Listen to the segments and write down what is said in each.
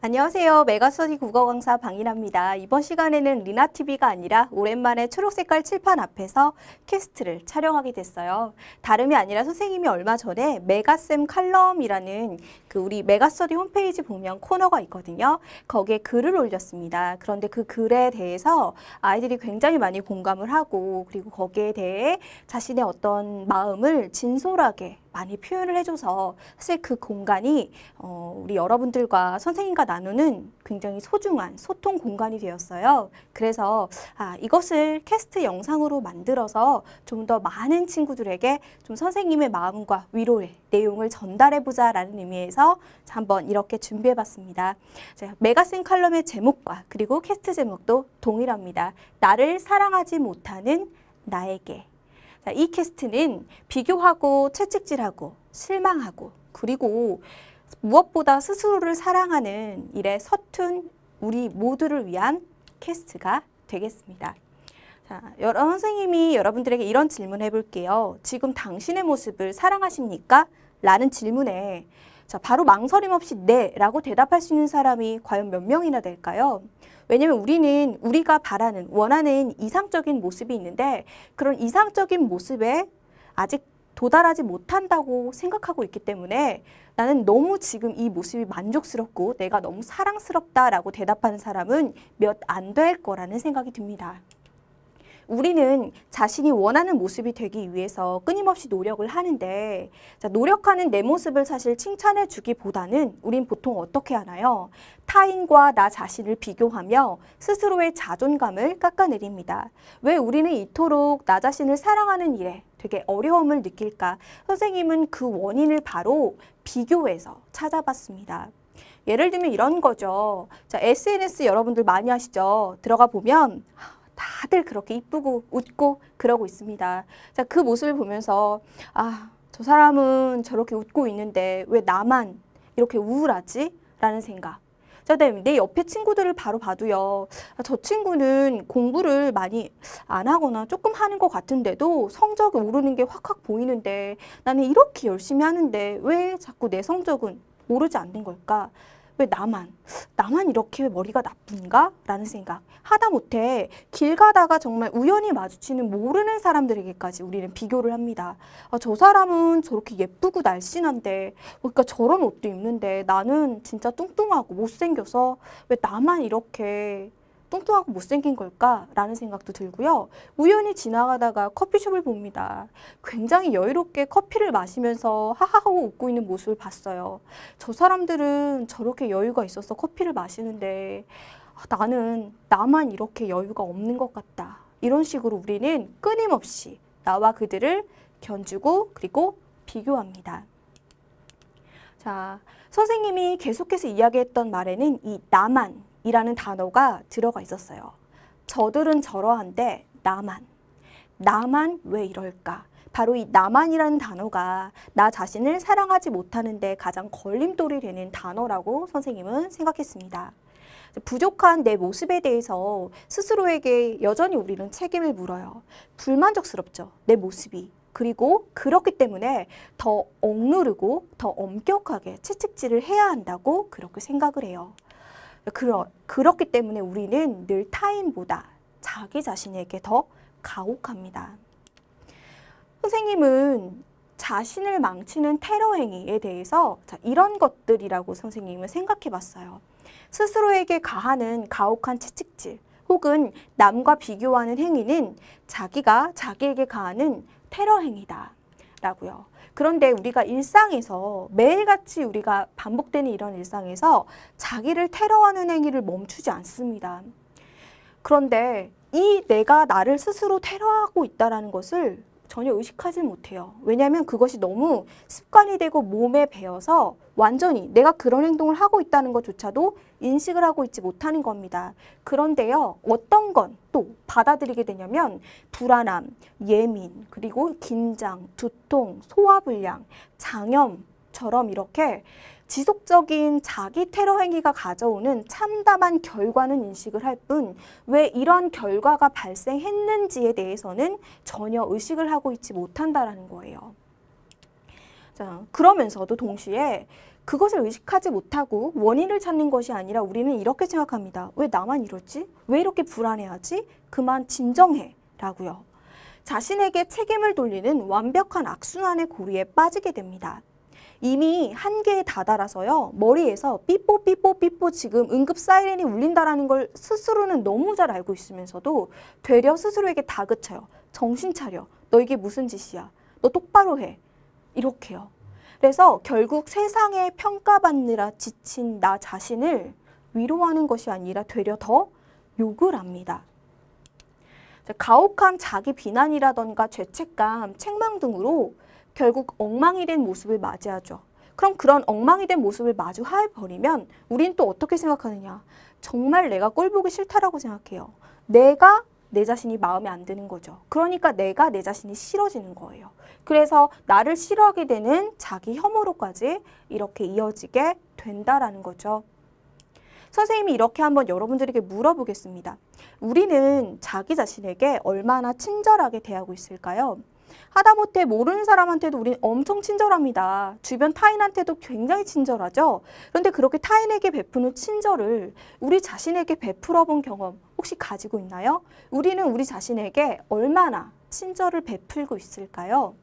안녕하세요. 메가스터디 국어 강사 방인아입니다. 이번 시간에는 리나TV가 아니라 오랜만에 초록색깔 칠판 앞에서 캐스트를 촬영하게 됐어요. 다름이 아니라 선생님이 얼마 전에 메가쌤 칼럼이라는 그 우리 메가스터디 홈페이지 보면 코너가 있거든요. 거기에 글을 올렸습니다. 그런데 그 글에 대해서 아이들이 굉장히 많이 공감을 하고 그리고 거기에 대해 자신의 어떤 마음을 진솔하게 많이 표현을 해줘서 사실 그 공간이 어, 우리 여러분들과 선생님과 나누는 굉장히 소중한 소통 공간이 되었어요. 그래서 아, 이것을 캐스트 영상으로 만들어서 좀 더 많은 친구들에게 좀 선생님의 마음과 위로의 내용을 전달해보자 라는 의미에서 한번 이렇게 준비해봤습니다. 제가 메가슨 칼럼의 제목과 그리고 캐스트 제목도 동일합니다. 나를 사랑하지 못하는 나에게 자, 이 캐스트는 비교하고 채찍질하고 실망하고 그리고 무엇보다 스스로를 사랑하는 일에 서툰 우리 모두를 위한 캐스트가 되겠습니다. 자, 여러 선생님이 여러분들에게 이런 질문 해볼게요. 지금 당신의 모습을 사랑하십니까? 라는 질문에 자, 바로 망설임 없이 네 라고 대답할 수 있는 사람이 과연 몇 명이나 될까요? 왜냐면 우리는 우리가 바라는 원하는 이상적인 모습이 있는데 그런 이상적인 모습에 아직 도달하지 못한다고 생각하고 있기 때문에 나는 너무 지금 이 모습이 만족스럽고 내가 너무 사랑스럽다라고 대답하는 사람은 몇 안 될 거라는 생각이 듭니다. 우리는 자신이 원하는 모습이 되기 위해서 끊임없이 노력을 하는데 자, 노력하는 내 모습을 사실 칭찬해 주기보다는 우린 보통 어떻게 하나요? 타인과 나 자신을 비교하며 스스로의 자존감을 깎아내립니다. 왜 우리는 이토록 나 자신을 사랑하는 일에 되게 어려움을 느낄까? 선생님은 그 원인을 바로 비교해서 찾아봤습니다. 예를 들면 이런 거죠. 자, SNS 여러분들 많이 하시죠? 들어가 보면 다들 그렇게 이쁘고 웃고 그러고 있습니다. 자, 그 모습을 보면서 아, 저 사람은 저렇게 웃고 있는데 왜 나만 이렇게 우울하지? 라는 생각. 자, 그내 옆에 친구들을 바로 봐도요. 아, 저 친구는 공부를 많이 안 하거나 조금 하는 것 같은데도 성적이 오르는 게 확확 보이는데 나는 이렇게 열심히 하는데 왜 자꾸 내 성적은 오르지 않는 걸까? 왜 나만, 나만 이렇게 머리가 나쁜가? 라는 생각. 하다못해 길 가다가 정말 우연히 마주치는 모르는 사람들에게까지 우리는 비교를 합니다. 아, 저 사람은 저렇게 예쁘고 날씬한데, 그러니까 저런 옷도 입는데 나는 진짜 뚱뚱하고 못생겨서 왜 나만 이렇게 뚱뚱하고 못생긴 걸까라는 생각도 들고요. 우연히 지나가다가 커피숍을 봅니다. 굉장히 여유롭게 커피를 마시면서 하하하고 웃고 있는 모습을 봤어요. 저 사람들은 저렇게 여유가 있어서 커피를 마시는데 아, 나는 나만 이렇게 여유가 없는 것 같다. 이런 식으로 우리는 끊임없이 나와 그들을 견주고 그리고 비교합니다. 자, 선생님이 계속해서 이야기했던 말에는 이 나만 이라는 단어가 들어가 있었어요. 저들은 저러한데 나만, 나만 왜 이럴까? 바로 이 나만이라는 단어가 나 자신을 사랑하지 못하는데 가장 걸림돌이 되는 단어라고 선생님은 생각했습니다. 부족한 내 모습에 대해서 스스로에게 여전히 우리는 책임을 물어요. 불만족스럽죠. 내 모습이. 그리고 그렇기 때문에 더 억누르고 더 엄격하게 채찍질을 해야 한다고 그렇게 생각을 해요. 그러, 그렇기 때문에 우리는 늘 타인보다 자기 자신에게 더 가혹합니다. 선생님은 자신을 망치는 테러 행위에 대해서 이런 것들이라고 선생님은 생각해 봤어요. 스스로에게 가하는 가혹한 채찍질 혹은 남과 비교하는 행위는 자기가 자기에게 가하는 테러 행위다. 있다고요. 그런데 우리가 일상에서 매일같이 우리가 반복되는 이런 일상에서 자기를 테러하는 행위를 멈추지 않습니다. 그런데 이 내가 나를 스스로 테러하고 있다는 것을 전혀 의식하지 못해요. 왜냐하면 그것이 너무 습관이 되고 몸에 배어서 완전히 내가 그런 행동을 하고 있다는 것조차도 인식을 하고 있지 못하는 겁니다. 그런데요, 어떤 건 또 받아들이게 되냐면 불안함, 예민, 그리고 긴장, 두통, 소화불량, 장염처럼 이렇게 지속적인 자기 테러 행위가 가져오는 참담한 결과는 인식을 할 뿐 왜 이런 결과가 발생했는지에 대해서는 전혀 의식을 하고 있지 못한다라는 거예요. 자, 그러면서도 동시에 그것을 의식하지 못하고 원인을 찾는 것이 아니라 우리는 이렇게 생각합니다. 왜 나만 이렇지? 왜 이렇게 불안해하지? 그만 진정해. 라고요. 자신에게 책임을 돌리는 완벽한 악순환의 고리에 빠지게 됩니다. 이미 한계에 다다라서요. 머리에서 삐뽀 삐뽀 삐뽀 지금 응급 사이렌이 울린다라는 걸 스스로는 너무 잘 알고 있으면서도 되려 스스로에게 다그쳐요. 정신 차려. 너 이게 무슨 짓이야. 너 똑바로 해. 이렇게요. 그래서 결국 세상에 평가받느라 지친 나 자신을 위로하는 것이 아니라 되려 더 욕을 합니다. 가혹한 자기 비난이라던가 죄책감, 책망 등으로 결국 엉망이 된 모습을 맞이하죠. 그럼 그런 엉망이 된 모습을 마주해 버리면 우린 또 어떻게 생각하느냐. 정말 내가 꼴 보기 싫다라고 생각해요. 내가 내 자신이 마음에 안 드는 거죠. 그러니까 내가 내 자신이 싫어지는 거예요. 그래서 나를 싫어하게 되는 자기 혐오로까지 이렇게 이어지게 된다라는 거죠. 선생님이 이렇게 한번 여러분들에게 물어보겠습니다. 우리는 자기 자신에게 얼마나 친절하게 대하고 있을까요? 하다못해 모르는 사람한테도 우리는 엄청 친절합니다. 주변 타인한테도 굉장히 친절하죠. 그런데 그렇게 타인에게 베푸는 친절을 우리 자신에게 베풀어 본 경험 혹시 가지고 있나요? 우리는 우리 자신에게 얼마나 친절을 베풀고 있을까요?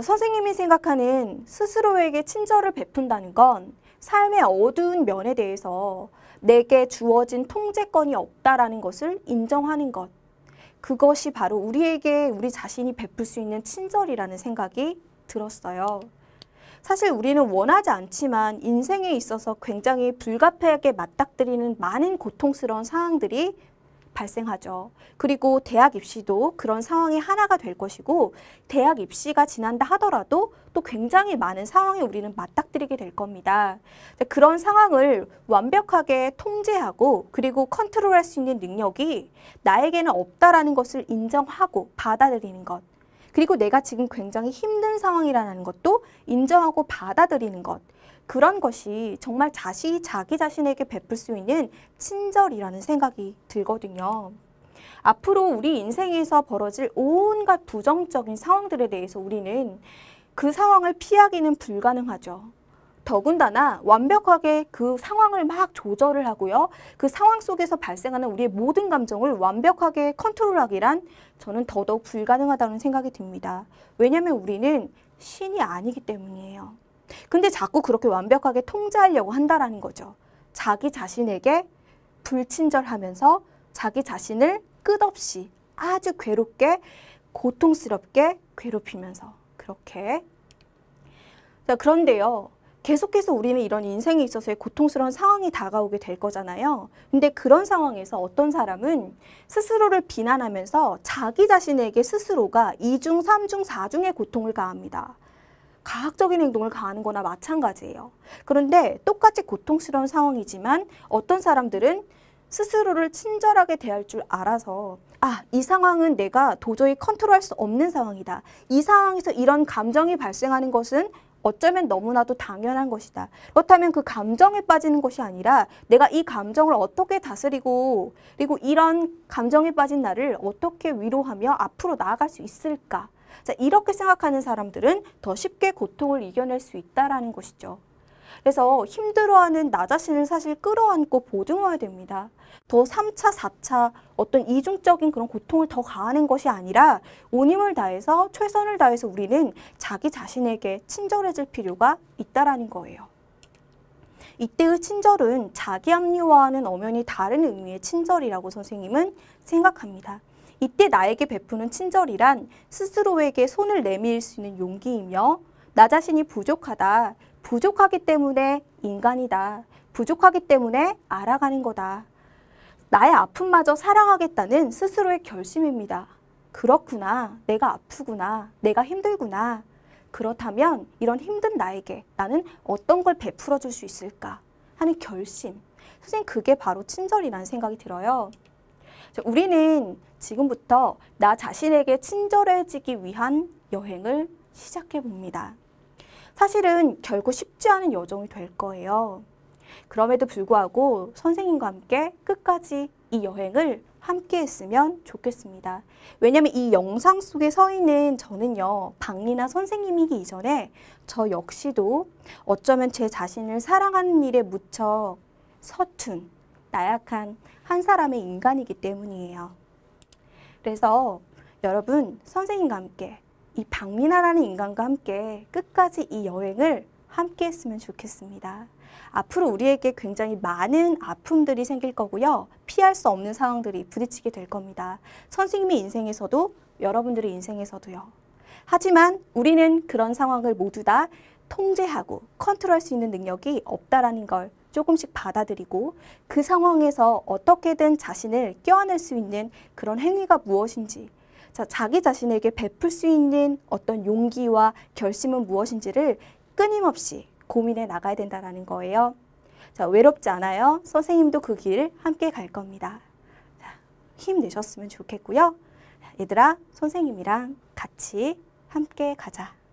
선생님이 생각하는 스스로에게 친절을 베푼다는 건 삶의 어두운 면에 대해서 내게 주어진 통제권이 없다라는 것을 인정하는 것, 그것이 바로 우리에게 우리 자신이 베풀 수 있는 친절이라는 생각이 들었어요. 사실 우리는 원하지 않지만 인생에 있어서 굉장히 불가피하게 맞닥뜨리는 많은 고통스러운 상황들이 발생하죠. 그리고 대학 입시도 그런 상황의 하나가 될 것이고 대학 입시가 지난다 하더라도 또 굉장히 많은 상황에 우리는 맞닥뜨리게 될 겁니다. 그런 상황을 완벽하게 통제하고 그리고 컨트롤할 수 있는 능력이 나에게는 없다라는 것을 인정하고 받아들이는 것 그리고 내가 지금 굉장히 힘든 상황이라는 것도 인정하고 받아들이는 것. 그런 것이 정말 자신이 자기 자신에게 베풀 수 있는 친절이라는 생각이 들거든요. 앞으로 우리 인생에서 벌어질 온갖 부정적인 상황들에 대해서 우리는 그 상황을 피하기는 불가능하죠. 더군다나 완벽하게 그 상황을 막 조절을 하고요. 그 상황 속에서 발생하는 우리의 모든 감정을 완벽하게 컨트롤하기란 저는 더더욱 불가능하다는 생각이 듭니다. 왜냐하면 우리는 신이 아니기 때문이에요. 근데 자꾸 그렇게 완벽하게 통제하려고 한다라는 거죠. 자기 자신에게 불친절하면서 자기 자신을 끝없이 아주 괴롭게 고통스럽게 괴롭히면서 그렇게 자, 그런데요. 계속해서 우리는 이런 인생에 있어서의 고통스러운 상황이 다가오게 될 거잖아요. 근데 그런 상황에서 어떤 사람은 스스로를 비난하면서 자기 자신에게 스스로가 이중삼중사중의 고통을 가합니다. 가학적인 행동을 가하는 거나 마찬가지예요. 그런데 똑같이 고통스러운 상황이지만 어떤 사람들은 스스로를 친절하게 대할 줄 알아서 아, 이 상황은 내가 도저히 컨트롤할 수 없는 상황이다. 이 상황에서 이런 감정이 발생하는 것은 어쩌면 너무나도 당연한 것이다. 그렇다면 그 감정에 빠지는 것이 아니라 내가 이 감정을 어떻게 다스리고 그리고 이런 감정에 빠진 나를 어떻게 위로하며 앞으로 나아갈 수 있을까? 자, 이렇게 생각하는 사람들은 더 쉽게 고통을 이겨낼 수 있다라는 것이죠. 그래서 힘들어하는 나 자신을 사실 끌어안고 보듬어야 됩니다. 더 3차, 4차 어떤 이중적인 그런 고통을 더 가하는 것이 아니라 온 힘을 다해서 최선을 다해서 우리는 자기 자신에게 친절해질 필요가 있다라는 거예요. 이때의 친절은 자기 합리화하는 엄연히 다른 의미의 친절이라고 선생님은 생각합니다. 이때 나에게 베푸는 친절이란 스스로에게 손을 내밀 수 있는 용기이며 나 자신이 부족하다, 부족하기 때문에 인간이다. 부족하기 때문에 알아가는 거다. 나의 아픔마저 사랑하겠다는 스스로의 결심입니다. 그렇구나. 내가 아프구나. 내가 힘들구나. 그렇다면 이런 힘든 나에게 나는 어떤 걸 베풀어 줄 수 있을까 하는 결심. 선생님, 그게 바로 친절이라는 생각이 들어요. 우리는 지금부터 나 자신에게 친절해지기 위한 여행을 시작해 봅니다. 사실은 결코 쉽지 않은 여정이 될 거예요. 그럼에도 불구하고 선생님과 함께 끝까지 이 여행을 함께 했으면 좋겠습니다. 왜냐면 이 영상 속에 서 있는 저는요, 박리나 선생님이기 이전에 저 역시도 어쩌면 제 자신을 사랑하는 일에 무척 서툰, 나약한 한 사람의 인간이기 때문이에요. 그래서 여러분, 선생님과 함께 이 박민아라는 인간과 함께 끝까지 이 여행을 함께 했으면 좋겠습니다. 앞으로 우리에게 굉장히 많은 아픔들이 생길 거고요. 피할 수 없는 상황들이 부딪히게 될 겁니다. 선생님의 인생에서도 여러분들의 인생에서도요. 하지만 우리는 그런 상황을 모두 다 통제하고 컨트롤할 수 있는 능력이 없다라는 걸 조금씩 받아들이고 그 상황에서 어떻게든 자신을 껴안을 수 있는 그런 행위가 무엇인지 자, 자기 자신에게 베풀 수 있는 어떤 용기와 결심은 무엇인지를 끊임없이 고민해 나가야 된다는 거예요. 자, 외롭지 않아요. 선생님도 그 길 함께 갈 겁니다. 자, 힘내셨으면 좋겠고요. 얘들아, 선생님이랑 같이 함께 가자.